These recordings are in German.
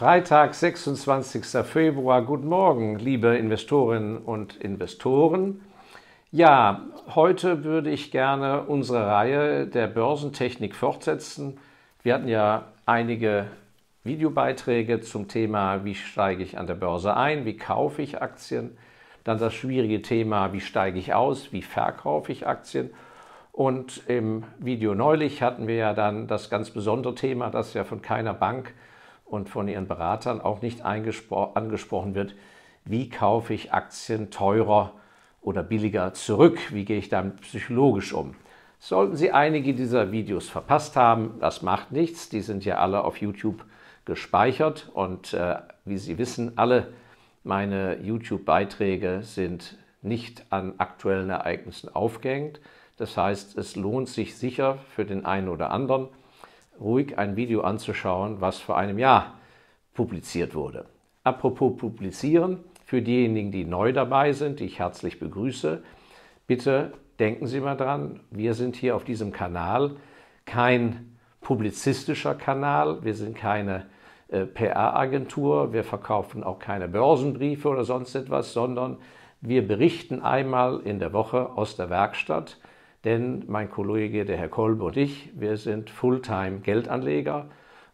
Freitag, 26. Februar. Guten Morgen, liebe Investorinnen und Investoren. Ja, heute würde ich gerne unsere Reihe der Börsentechnik fortsetzen. Wir hatten ja einige Videobeiträge zum Thema, wie steige ich an der Börse ein, wie kaufe ich Aktien. Dann das schwierige Thema, wie steige ich aus, wie verkaufe ich Aktien. Und im Video neulich hatten wir ja dann das ganz besondere Thema, das ja von keiner Bank und von ihren Beratern auch nicht angesprochen wird, wie kaufe ich Aktien teurer oder billiger zurück, wie gehe ich damit psychologisch um. Sollten Sie einige dieser Videos verpasst haben, das macht nichts, die sind ja alle auf YouTube gespeichert und äh, wie Sie wissen, alle meine YouTube-Beiträge sind nicht an aktuellen Ereignissen aufgehängt. Das heißt, es lohnt sich sicher für den einen oder anderen, ruhig ein Video anzuschauen, was vor einem Jahr publiziert wurde. Apropos publizieren, für diejenigen, die neu dabei sind, die ich herzlich begrüße, bitte denken Sie mal dran, wir sind hier auf diesem Kanal kein publizistischer Kanal, wir sind keine äh, PR-Agentur, wir verkaufen auch keine Börsenbriefe oder sonst etwas, sondern wir berichten einmal in der Woche aus der Werkstatt denn mein Kollege, der Herr Kolb und ich, wir sind Fulltime Geldanleger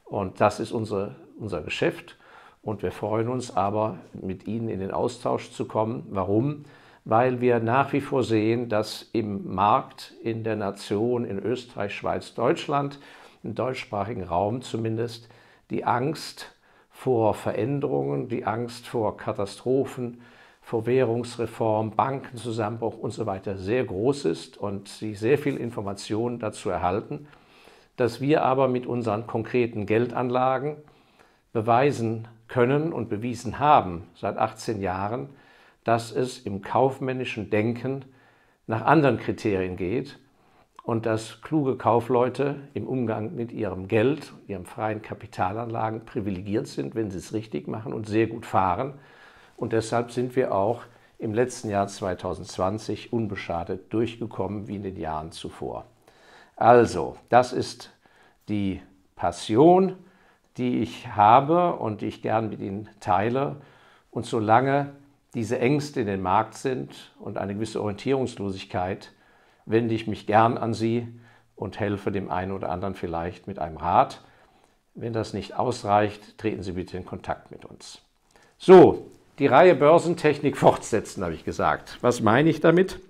und das ist unsere, unser Geschäft. Und wir freuen uns aber, mit Ihnen in den Austausch zu kommen. Warum? Weil wir nach wie vor sehen, dass im Markt, in der Nation, in Österreich, Schweiz, Deutschland, im deutschsprachigen Raum zumindest, die Angst vor Veränderungen, die Angst vor Katastrophen, vor Währungsreform, Bankenzusammenbruch und so weiter sehr groß ist und sie sehr viel Informationen dazu erhalten, dass wir aber mit unseren konkreten Geldanlagen beweisen können und bewiesen haben seit 18 Jahren, dass es im kaufmännischen Denken nach anderen Kriterien geht und dass kluge Kaufleute im Umgang mit ihrem Geld, ihrem freien Kapitalanlagen privilegiert sind, wenn sie es richtig machen und sehr gut fahren und deshalb sind wir auch im letzten Jahr 2020 unbeschadet durchgekommen wie in den Jahren zuvor. Also, das ist die Passion, die ich habe und die ich gern mit Ihnen teile. Und solange diese Ängste in den Markt sind und eine gewisse Orientierungslosigkeit, wende ich mich gern an Sie und helfe dem einen oder anderen vielleicht mit einem Rat. Wenn das nicht ausreicht, treten Sie bitte in Kontakt mit uns. So, die Reihe Börsentechnik fortsetzen, habe ich gesagt. Was meine ich damit?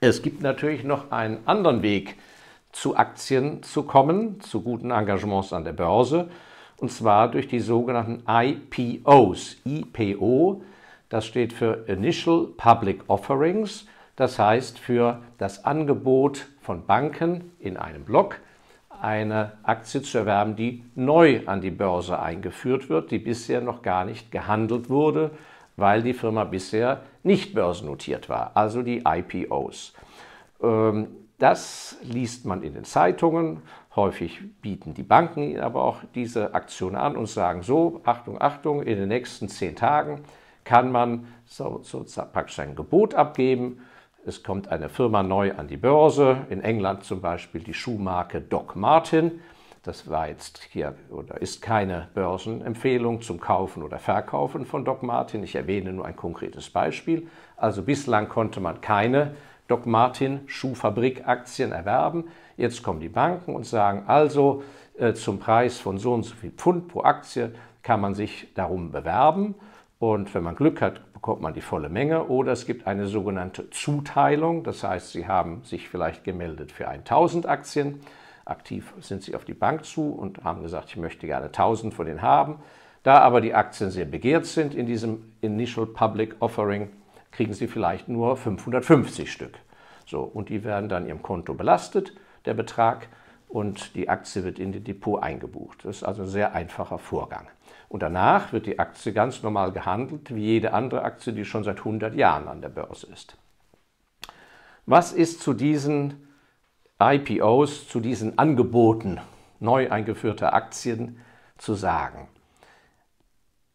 Es gibt natürlich noch einen anderen Weg, zu Aktien zu kommen, zu guten Engagements an der Börse, und zwar durch die sogenannten IPOs. IPO, das steht für Initial Public Offerings, das heißt für das Angebot von Banken in einem Block eine Aktie zu erwerben, die neu an die Börse eingeführt wird, die bisher noch gar nicht gehandelt wurde, weil die Firma bisher nicht börsennotiert war, also die IPOs. Ähm, das liest man in den Zeitungen. Häufig bieten die Banken aber auch diese Aktion an und sagen so, Achtung, Achtung, in den nächsten zehn Tagen kann man so, so praktisch ein Gebot abgeben es kommt eine Firma neu an die Börse, in England zum Beispiel die Schuhmarke Doc Martin. Das war jetzt hier oder ist keine Börsenempfehlung zum Kaufen oder Verkaufen von Doc Martin. Ich erwähne nur ein konkretes Beispiel. Also bislang konnte man keine Doc Martin Schuhfabrikaktien erwerben. Jetzt kommen die Banken und sagen also äh, zum Preis von so und so viel Pfund pro Aktie kann man sich darum bewerben. Und wenn man Glück hat, bekommt man die volle Menge oder es gibt eine sogenannte Zuteilung. Das heißt, Sie haben sich vielleicht gemeldet für 1000 Aktien. Aktiv sind Sie auf die Bank zu und haben gesagt, ich möchte gerne 1000 von denen haben. Da aber die Aktien sehr begehrt sind in diesem Initial Public Offering, kriegen Sie vielleicht nur 550 Stück. So, und die werden dann Ihrem Konto belastet, der Betrag und die Aktie wird in die Depot eingebucht. Das ist also ein sehr einfacher Vorgang. Und danach wird die Aktie ganz normal gehandelt, wie jede andere Aktie, die schon seit 100 Jahren an der Börse ist. Was ist zu diesen IPOs, zu diesen Angeboten neu eingeführter Aktien zu sagen?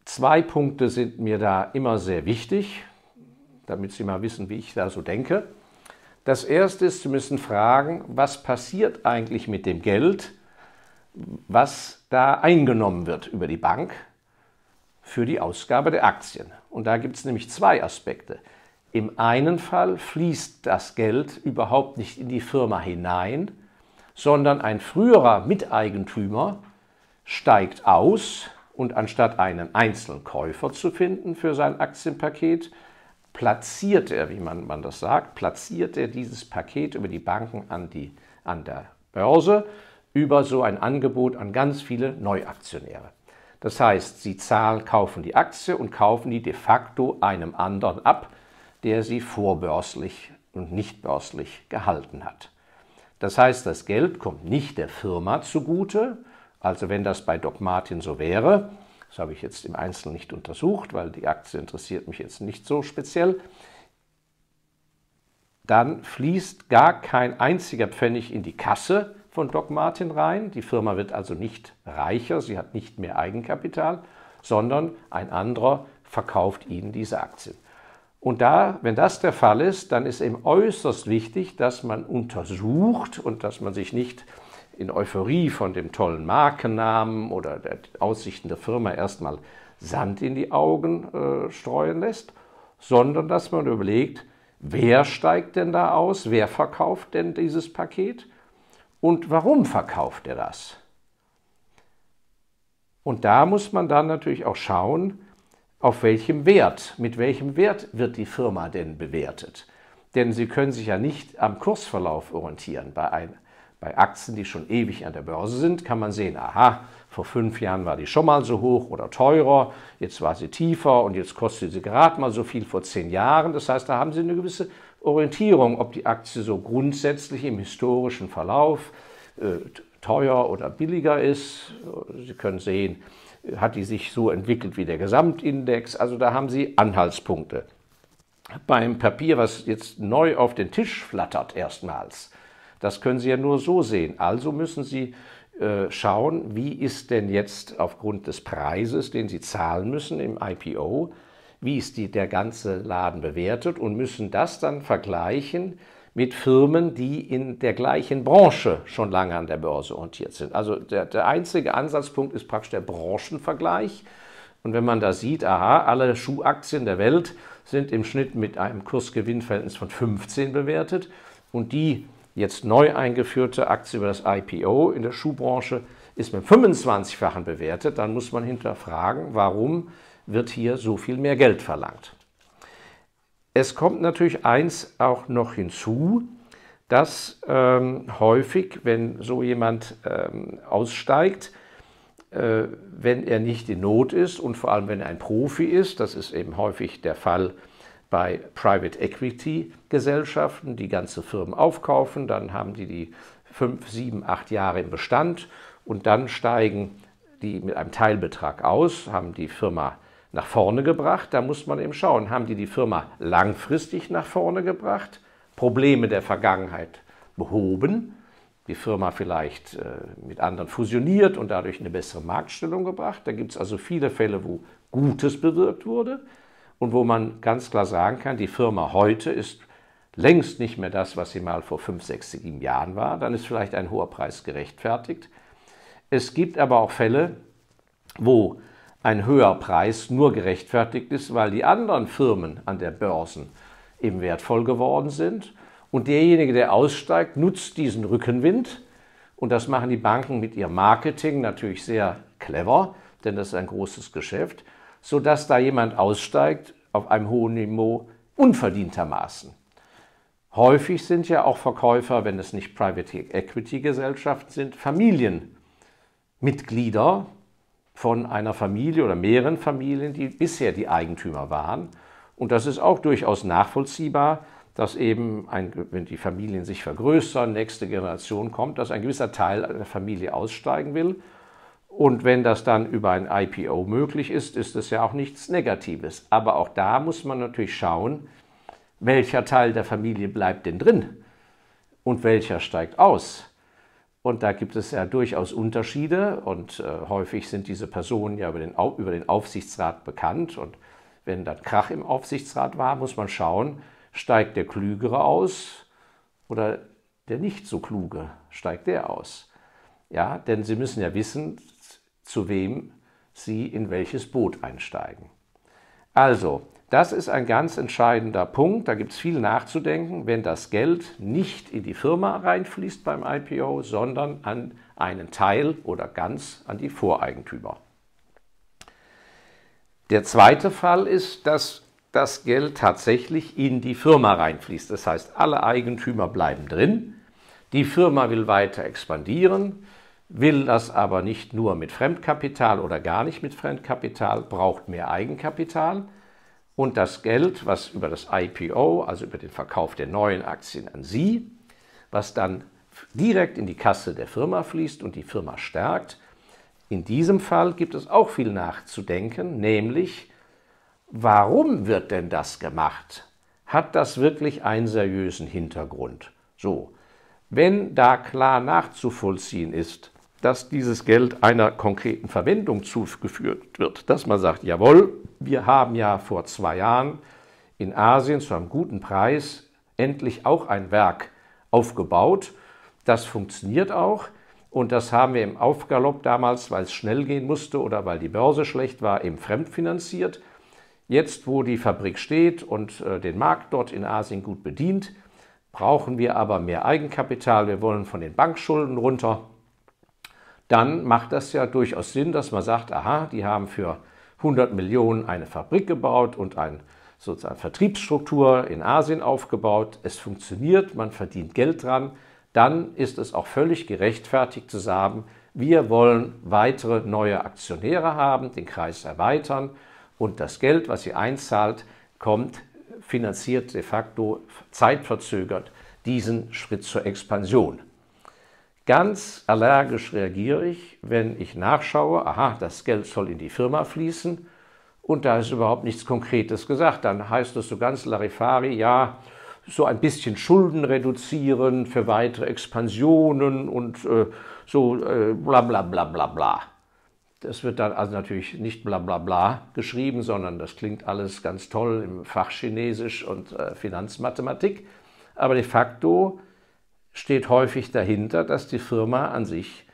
Zwei Punkte sind mir da immer sehr wichtig, damit Sie mal wissen, wie ich da so denke. Das Erste ist, Sie müssen fragen, was passiert eigentlich mit dem Geld, was da eingenommen wird über die Bank für die Ausgabe der Aktien. Und da gibt es nämlich zwei Aspekte. Im einen Fall fließt das Geld überhaupt nicht in die Firma hinein, sondern ein früherer Miteigentümer steigt aus und anstatt einen Einzelkäufer zu finden für sein Aktienpaket, platziert er, wie man, man das sagt, platziert er dieses Paket über die Banken an, die, an der Börse über so ein Angebot an ganz viele Neuaktionäre. Das heißt, sie zahlen, kaufen die Aktie und kaufen die de facto einem anderen ab, der sie vorbörslich und nicht börslich gehalten hat. Das heißt, das Geld kommt nicht der Firma zugute, also wenn das bei Doc Martin so wäre, das habe ich jetzt im Einzelnen nicht untersucht, weil die Aktie interessiert mich jetzt nicht so speziell. Dann fließt gar kein einziger Pfennig in die Kasse von Doc Martin rein. Die Firma wird also nicht reicher, sie hat nicht mehr Eigenkapital, sondern ein anderer verkauft ihnen diese Aktien. Und da, wenn das der Fall ist, dann ist eben äußerst wichtig, dass man untersucht und dass man sich nicht in Euphorie von dem tollen Markennamen oder der Aussichten der Firma erstmal Sand in die Augen äh, streuen lässt, sondern dass man überlegt, wer steigt denn da aus, wer verkauft denn dieses Paket und warum verkauft er das. Und da muss man dann natürlich auch schauen, auf welchem Wert, mit welchem Wert wird die Firma denn bewertet. Denn Sie können sich ja nicht am Kursverlauf orientieren bei, einem. Bei Aktien, die schon ewig an der Börse sind, kann man sehen, aha, vor fünf Jahren war die schon mal so hoch oder teurer, jetzt war sie tiefer und jetzt kostet sie gerade mal so viel vor zehn Jahren. Das heißt, da haben Sie eine gewisse Orientierung, ob die Aktie so grundsätzlich im historischen Verlauf äh, teuer oder billiger ist. Sie können sehen, hat die sich so entwickelt wie der Gesamtindex. Also da haben Sie Anhaltspunkte. Beim Papier, was jetzt neu auf den Tisch flattert erstmals, das können Sie ja nur so sehen. Also müssen Sie äh, schauen, wie ist denn jetzt aufgrund des Preises, den Sie zahlen müssen im IPO, wie ist die, der ganze Laden bewertet und müssen das dann vergleichen mit Firmen, die in der gleichen Branche schon lange an der Börse orientiert sind. Also der, der einzige Ansatzpunkt ist praktisch der Branchenvergleich. Und wenn man da sieht, aha, alle Schuhaktien der Welt sind im Schnitt mit einem Kursgewinnverhältnis von 15 bewertet und die jetzt neu eingeführte Aktie über das IPO in der Schuhbranche ist mit 25-fachen bewertet, dann muss man hinterfragen, warum wird hier so viel mehr Geld verlangt. Es kommt natürlich eins auch noch hinzu, dass ähm, häufig, wenn so jemand ähm, aussteigt, äh, wenn er nicht in Not ist und vor allem wenn er ein Profi ist, das ist eben häufig der Fall, bei Private Equity Gesellschaften, die ganze Firmen aufkaufen, dann haben die die fünf, sieben, acht Jahre im Bestand und dann steigen die mit einem Teilbetrag aus, haben die Firma nach vorne gebracht. Da muss man eben schauen, haben die die Firma langfristig nach vorne gebracht, Probleme der Vergangenheit behoben, die Firma vielleicht äh, mit anderen fusioniert und dadurch eine bessere Marktstellung gebracht. Da gibt es also viele Fälle, wo Gutes bewirkt wurde und wo man ganz klar sagen kann, die Firma heute ist längst nicht mehr das, was sie mal vor 5, 6, 7 Jahren war. Dann ist vielleicht ein hoher Preis gerechtfertigt. Es gibt aber auch Fälle, wo ein höher Preis nur gerechtfertigt ist, weil die anderen Firmen an der Börsen eben wertvoll geworden sind. Und derjenige, der aussteigt, nutzt diesen Rückenwind. Und das machen die Banken mit ihrem Marketing natürlich sehr clever, denn das ist ein großes Geschäft sodass da jemand aussteigt auf einem hohen Niveau unverdientermaßen. Häufig sind ja auch Verkäufer, wenn es nicht Private Equity Gesellschaften sind, Familienmitglieder von einer Familie oder mehreren Familien, die bisher die Eigentümer waren. Und das ist auch durchaus nachvollziehbar, dass eben, ein, wenn die Familien sich vergrößern, nächste Generation kommt, dass ein gewisser Teil der Familie aussteigen will und wenn das dann über ein IPO möglich ist, ist es ja auch nichts Negatives. Aber auch da muss man natürlich schauen, welcher Teil der Familie bleibt denn drin und welcher steigt aus. Und da gibt es ja durchaus Unterschiede und äh, häufig sind diese Personen ja über den, über den Aufsichtsrat bekannt. Und wenn dann Krach im Aufsichtsrat war, muss man schauen, steigt der Klügere aus oder der nicht so Kluge, steigt der aus. Ja, denn Sie müssen ja wissen, zu wem sie in welches Boot einsteigen. Also, das ist ein ganz entscheidender Punkt, da gibt es viel nachzudenken, wenn das Geld nicht in die Firma reinfließt beim IPO, sondern an einen Teil oder ganz an die Voreigentümer. Der zweite Fall ist, dass das Geld tatsächlich in die Firma reinfließt. Das heißt, alle Eigentümer bleiben drin, die Firma will weiter expandieren, will das aber nicht nur mit Fremdkapital oder gar nicht mit Fremdkapital, braucht mehr Eigenkapital. Und das Geld, was über das IPO, also über den Verkauf der neuen Aktien an Sie, was dann direkt in die Kasse der Firma fließt und die Firma stärkt, in diesem Fall gibt es auch viel nachzudenken, nämlich warum wird denn das gemacht? Hat das wirklich einen seriösen Hintergrund? So, wenn da klar nachzuvollziehen ist, dass dieses Geld einer konkreten Verwendung zugeführt wird, dass man sagt, jawohl, wir haben ja vor zwei Jahren in Asien zu einem guten Preis endlich auch ein Werk aufgebaut. Das funktioniert auch und das haben wir im Aufgalopp damals, weil es schnell gehen musste oder weil die Börse schlecht war, eben fremdfinanziert. Jetzt, wo die Fabrik steht und äh, den Markt dort in Asien gut bedient, brauchen wir aber mehr Eigenkapital. Wir wollen von den Bankschulden runter dann macht das ja durchaus Sinn, dass man sagt, aha, die haben für 100 Millionen eine Fabrik gebaut und ein, sozusagen Vertriebsstruktur in Asien aufgebaut. Es funktioniert, man verdient Geld dran. Dann ist es auch völlig gerechtfertigt zu sagen, wir wollen weitere neue Aktionäre haben, den Kreis erweitern und das Geld, was sie einzahlt, kommt finanziert de facto zeitverzögert diesen Schritt zur Expansion. Ganz allergisch reagiere ich, wenn ich nachschaue, aha, das Geld soll in die Firma fließen und da ist überhaupt nichts Konkretes gesagt. Dann heißt es so ganz Larifari, ja, so ein bisschen Schulden reduzieren für weitere Expansionen und äh, so äh, bla bla bla bla bla. Das wird dann also natürlich nicht bla bla bla geschrieben, sondern das klingt alles ganz toll im Fach Chinesisch und äh, Finanzmathematik. Aber de facto steht häufig dahinter, dass die Firma an sich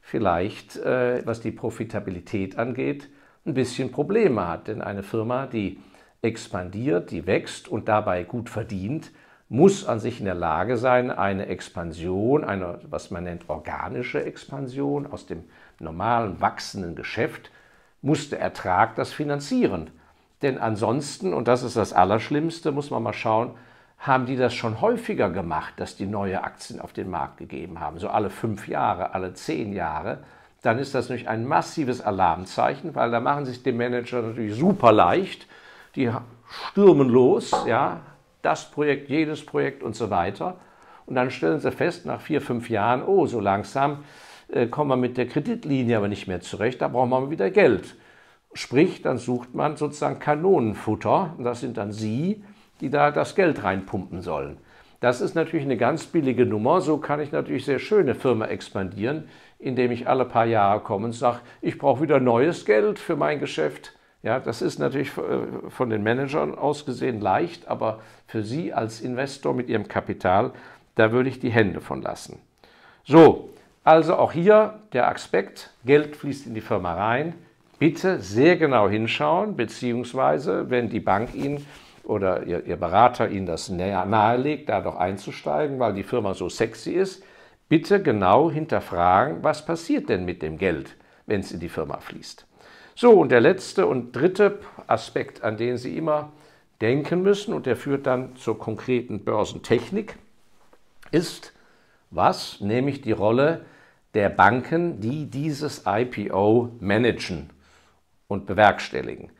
vielleicht, äh, was die Profitabilität angeht, ein bisschen Probleme hat. Denn eine Firma, die expandiert, die wächst und dabei gut verdient, muss an sich in der Lage sein, eine Expansion, eine, was man nennt, organische Expansion aus dem normalen wachsenden Geschäft, muss der Ertrag das finanzieren. Denn ansonsten, und das ist das Allerschlimmste, muss man mal schauen, haben die das schon häufiger gemacht, dass die neue Aktien auf den Markt gegeben haben, so alle fünf Jahre, alle zehn Jahre, dann ist das natürlich ein massives Alarmzeichen, weil da machen sich die Manager natürlich super leicht, die stürmen los, ja, das Projekt, jedes Projekt und so weiter. Und dann stellen sie fest, nach vier, fünf Jahren, oh, so langsam äh, kommen wir mit der Kreditlinie aber nicht mehr zurecht, da brauchen wir wieder Geld. Sprich, dann sucht man sozusagen Kanonenfutter, und das sind dann sie, die da das Geld reinpumpen sollen. Das ist natürlich eine ganz billige Nummer. So kann ich natürlich sehr schöne Firma expandieren, indem ich alle paar Jahre komme und sage, ich brauche wieder neues Geld für mein Geschäft. Ja, das ist natürlich äh, von den Managern aus gesehen leicht, aber für Sie als Investor mit Ihrem Kapital, da würde ich die Hände von lassen. So, also auch hier der Aspekt, Geld fließt in die Firma rein. Bitte sehr genau hinschauen, beziehungsweise wenn die Bank Ihnen oder ihr, ihr Berater Ihnen das nahelegt, da doch einzusteigen, weil die Firma so sexy ist, bitte genau hinterfragen, was passiert denn mit dem Geld, wenn es in die Firma fließt. So, und der letzte und dritte Aspekt, an den Sie immer denken müssen, und der führt dann zur konkreten Börsentechnik, ist, was? Nämlich die Rolle der Banken, die dieses IPO managen und bewerkstelligen.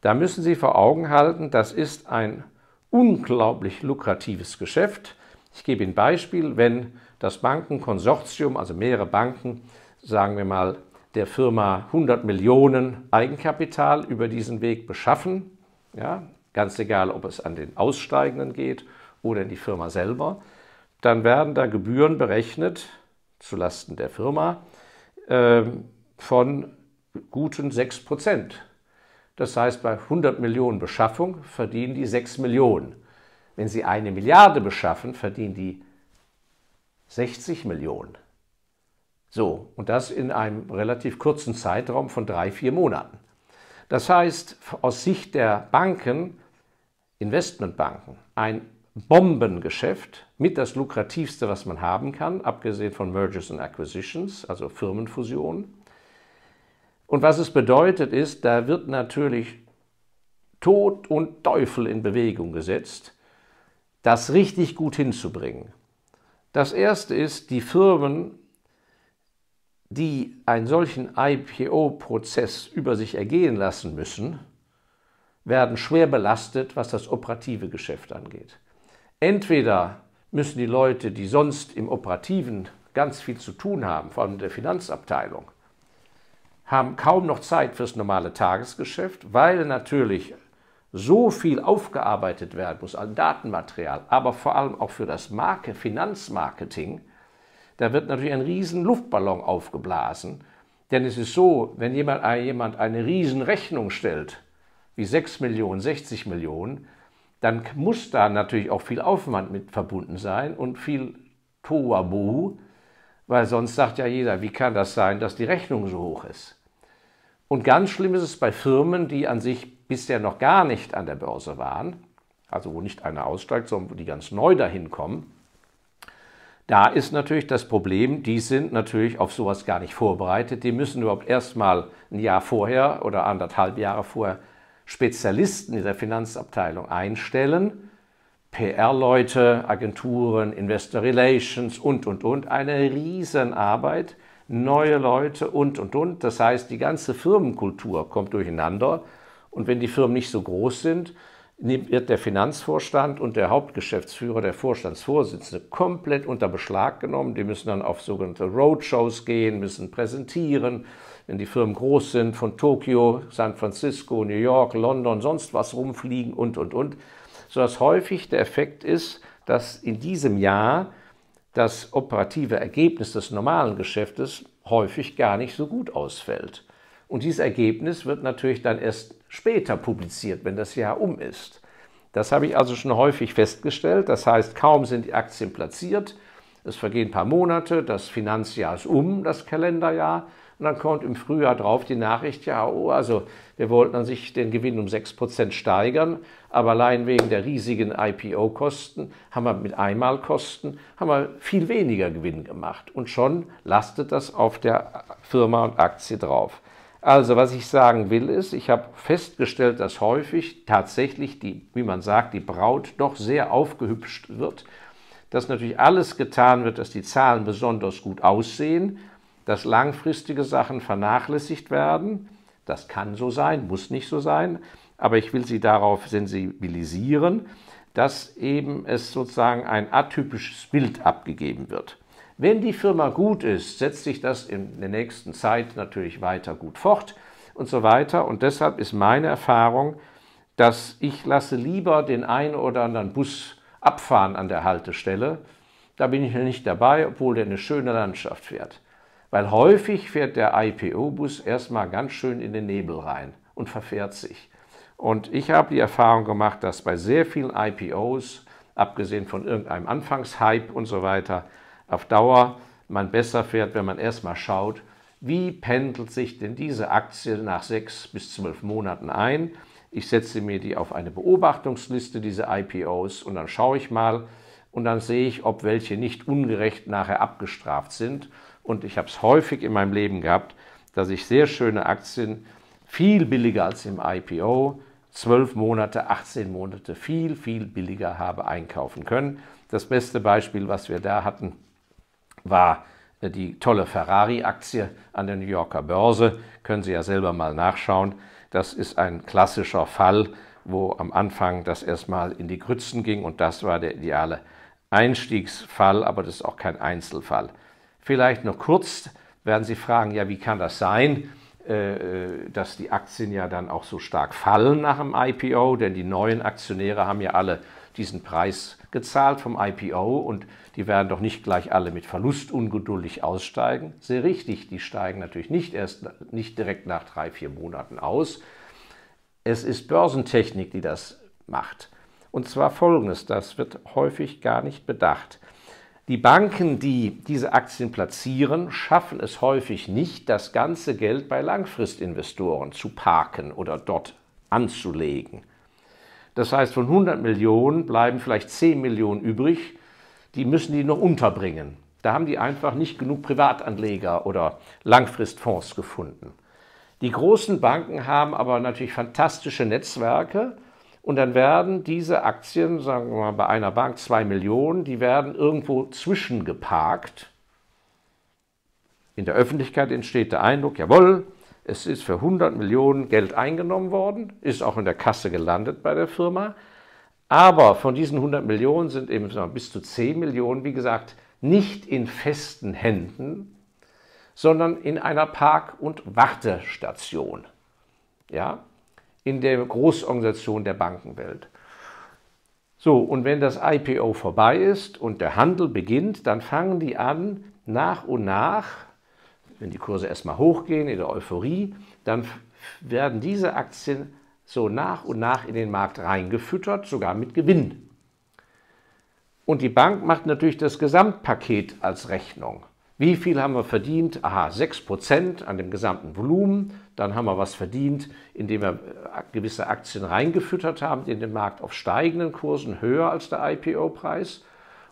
Da müssen Sie vor Augen halten, das ist ein unglaublich lukratives Geschäft. Ich gebe Ihnen ein Beispiel, wenn das Bankenkonsortium, also mehrere Banken, sagen wir mal, der Firma 100 Millionen Eigenkapital über diesen Weg beschaffen, ja, ganz egal, ob es an den Aussteigenden geht oder in die Firma selber, dann werden da Gebühren berechnet zulasten der Firma äh, von guten 6 Prozent. Das heißt, bei 100 Millionen Beschaffung verdienen die 6 Millionen. Wenn sie eine Milliarde beschaffen, verdienen die 60 Millionen. So, und das in einem relativ kurzen Zeitraum von drei, vier Monaten. Das heißt, aus Sicht der Banken, Investmentbanken, ein Bombengeschäft, mit das lukrativste, was man haben kann, abgesehen von Mergers and Acquisitions, also Firmenfusionen. Und was es bedeutet ist, da wird natürlich Tod und Teufel in Bewegung gesetzt, das richtig gut hinzubringen. Das erste ist, die Firmen, die einen solchen IPO-Prozess über sich ergehen lassen müssen, werden schwer belastet, was das operative Geschäft angeht. Entweder müssen die Leute, die sonst im operativen ganz viel zu tun haben, vor allem in der Finanzabteilung, haben kaum noch Zeit fürs normale Tagesgeschäft, weil natürlich so viel aufgearbeitet werden muss an Datenmaterial, aber vor allem auch für das Marke, Finanzmarketing, da wird natürlich ein riesen Luftballon aufgeblasen. Denn es ist so, wenn jemand, jemand eine riesen Rechnung stellt, wie 6 Millionen, 60 Millionen, dann muss da natürlich auch viel Aufwand mit verbunden sein und viel Tohuwabohu, weil sonst sagt ja jeder, wie kann das sein, dass die Rechnung so hoch ist? Und ganz schlimm ist es bei Firmen, die an sich bisher noch gar nicht an der Börse waren, also wo nicht einer aussteigt, sondern wo die ganz neu dahin kommen. Da ist natürlich das Problem, die sind natürlich auf sowas gar nicht vorbereitet. Die müssen überhaupt erstmal ein Jahr vorher oder anderthalb Jahre vorher Spezialisten in der Finanzabteilung einstellen, PR-Leute, Agenturen, Investor Relations und, und, und. Eine Riesenarbeit, neue Leute und, und, und. Das heißt, die ganze Firmenkultur kommt durcheinander. Und wenn die Firmen nicht so groß sind, wird der Finanzvorstand und der Hauptgeschäftsführer, der Vorstandsvorsitzende, komplett unter Beschlag genommen. Die müssen dann auf sogenannte Roadshows gehen, müssen präsentieren. Wenn die Firmen groß sind, von Tokio, San Francisco, New York, London, sonst was rumfliegen und, und, und. Sodass häufig der Effekt ist, dass in diesem Jahr das operative Ergebnis des normalen Geschäftes häufig gar nicht so gut ausfällt. Und dieses Ergebnis wird natürlich dann erst später publiziert, wenn das Jahr um ist. Das habe ich also schon häufig festgestellt. Das heißt, kaum sind die Aktien platziert, es vergehen ein paar Monate, das Finanzjahr ist um, das Kalenderjahr, und dann kommt im Frühjahr drauf die Nachricht, ja, oh, also wir wollten an sich den Gewinn um 6% steigern, aber allein wegen der riesigen IPO-Kosten haben wir mit Einmalkosten haben wir viel weniger Gewinn gemacht. Und schon lastet das auf der Firma und Aktie drauf. Also, was ich sagen will, ist, ich habe festgestellt, dass häufig tatsächlich die, wie man sagt, die Braut doch sehr aufgehübscht wird, dass natürlich alles getan wird, dass die Zahlen besonders gut aussehen, dass langfristige Sachen vernachlässigt werden. Das kann so sein, muss nicht so sein, aber ich will Sie darauf sensibilisieren, dass eben es sozusagen ein atypisches Bild abgegeben wird. Wenn die Firma gut ist, setzt sich das in der nächsten Zeit natürlich weiter gut fort und so weiter. Und deshalb ist meine Erfahrung, dass ich lasse lieber den einen oder anderen Bus abfahren an der Haltestelle. Da bin ich ja nicht dabei, obwohl der eine schöne Landschaft fährt. Weil häufig fährt der IPO-Bus erstmal ganz schön in den Nebel rein und verfährt sich. Und ich habe die Erfahrung gemacht, dass bei sehr vielen IPOs, abgesehen von irgendeinem Anfangshype und so weiter, auf Dauer man besser fährt, wenn man erstmal schaut, wie pendelt sich denn diese Aktie nach sechs bis zwölf Monaten ein. Ich setze mir die auf eine Beobachtungsliste, diese IPOs, und dann schaue ich mal und dann sehe ich, ob welche nicht ungerecht nachher abgestraft sind und ich habe es häufig in meinem Leben gehabt, dass ich sehr schöne Aktien viel billiger als im IPO, zwölf Monate, 18 Monate, viel, viel billiger habe einkaufen können. Das beste Beispiel, was wir da hatten, war äh, die tolle Ferrari-Aktie an der New Yorker Börse. Können Sie ja selber mal nachschauen. Das ist ein klassischer Fall, wo am Anfang das erstmal in die Grützen ging und das war der ideale Einstiegsfall, aber das ist auch kein Einzelfall. Vielleicht noch kurz werden Sie fragen, ja, wie kann das sein, äh, äh, dass die Aktien ja dann auch so stark fallen nach dem IPO, denn die neuen Aktionäre haben ja alle diesen Preis gezahlt vom IPO und die werden doch nicht gleich alle mit Verlust ungeduldig aussteigen. Sehr richtig, die steigen natürlich nicht erst nicht direkt nach drei, vier Monaten aus. Es ist Börsentechnik, die das macht. Und zwar folgendes, das wird häufig gar nicht bedacht. Die Banken, die diese Aktien platzieren, schaffen es häufig nicht, das ganze Geld bei Langfristinvestoren zu parken oder dort anzulegen. Das heißt, von 100 Millionen bleiben vielleicht 10 Millionen übrig, die müssen die noch unterbringen. Da haben die einfach nicht genug Privatanleger oder Langfristfonds gefunden. Die großen Banken haben aber natürlich fantastische Netzwerke, und dann werden diese Aktien, sagen wir mal bei einer Bank, zwei Millionen, die werden irgendwo zwischengeparkt. In der Öffentlichkeit entsteht der Eindruck, jawohl, es ist für 100 Millionen Geld eingenommen worden, ist auch in der Kasse gelandet bei der Firma. Aber von diesen 100 Millionen sind eben bis zu 10 Millionen, wie gesagt, nicht in festen Händen, sondern in einer Park- und Wartestation. Ja, in der Großorganisation der Bankenwelt. So, und wenn das IPO vorbei ist und der Handel beginnt, dann fangen die an, nach und nach, wenn die Kurse erstmal hochgehen in der Euphorie, dann werden diese Aktien so nach und nach in den Markt reingefüttert, sogar mit Gewinn. Und die Bank macht natürlich das Gesamtpaket als Rechnung. Wie viel haben wir verdient? Aha, 6% an dem gesamten Volumen dann haben wir was verdient, indem wir äh, gewisse Aktien reingefüttert haben in den Markt auf steigenden Kursen, höher als der IPO-Preis.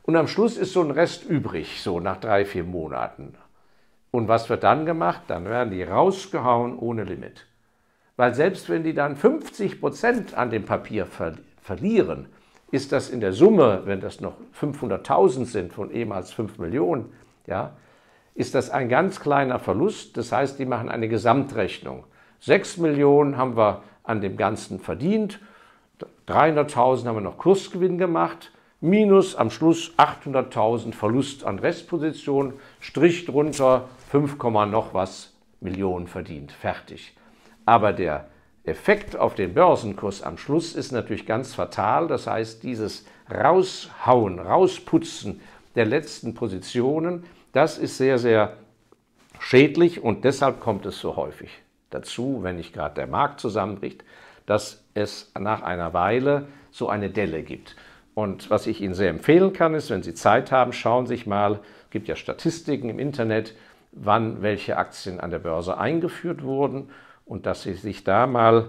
Und am Schluss ist so ein Rest übrig, so nach drei, vier Monaten. Und was wird dann gemacht? Dann werden die rausgehauen ohne Limit. Weil selbst wenn die dann 50 Prozent an dem Papier ver verlieren, ist das in der Summe, wenn das noch 500.000 sind von ehemals 5 Millionen, ja, ist das ein ganz kleiner Verlust. Das heißt, die machen eine Gesamtrechnung. 6 Millionen haben wir an dem Ganzen verdient, 300.000 haben wir noch Kursgewinn gemacht, minus am Schluss 800.000 Verlust an Restposition, Strich drunter 5, noch was Millionen verdient. Fertig. Aber der Effekt auf den Börsenkurs am Schluss ist natürlich ganz fatal. Das heißt, dieses Raushauen, Rausputzen der letzten Positionen das ist sehr, sehr schädlich und deshalb kommt es so häufig dazu, wenn nicht gerade der Markt zusammenbricht, dass es nach einer Weile so eine Delle gibt. Und was ich Ihnen sehr empfehlen kann, ist, wenn Sie Zeit haben, schauen Sie sich mal, es gibt ja Statistiken im Internet, wann welche Aktien an der Börse eingeführt wurden und dass Sie sich da mal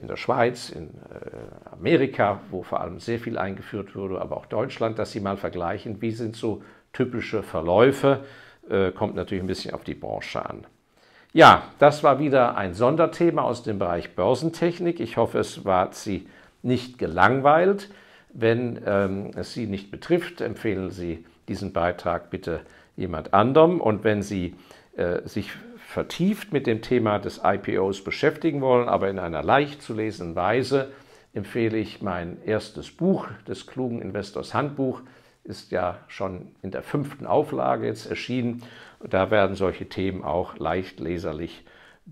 in der Schweiz, in äh, Amerika, wo vor allem sehr viel eingeführt wurde, aber auch Deutschland, dass Sie mal vergleichen, wie sind so typische Verläufe. Äh, kommt natürlich ein bisschen auf die Branche an. Ja, das war wieder ein Sonderthema aus dem Bereich Börsentechnik. Ich hoffe, es war Sie nicht gelangweilt. Wenn ähm, es Sie nicht betrifft, empfehlen Sie diesen Beitrag bitte jemand anderem. Und wenn Sie äh, sich vertieft mit dem Thema des IPOs beschäftigen wollen, aber in einer leicht zu lesenden Weise, empfehle ich mein erstes Buch des klugen Investors Handbuch ist ja schon in der fünften Auflage jetzt erschienen. Da werden solche Themen auch leicht leserlich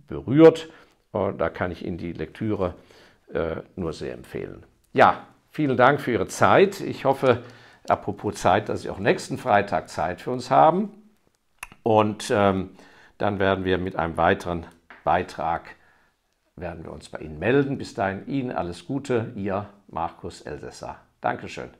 berührt. Und da kann ich Ihnen die Lektüre äh, nur sehr empfehlen. Ja, vielen Dank für Ihre Zeit. Ich hoffe, apropos Zeit, dass Sie auch nächsten Freitag Zeit für uns haben. Und ähm, dann werden wir mit einem weiteren Beitrag werden wir uns bei Ihnen melden. Bis dahin Ihnen alles Gute, Ihr Markus Elsässer. Dankeschön.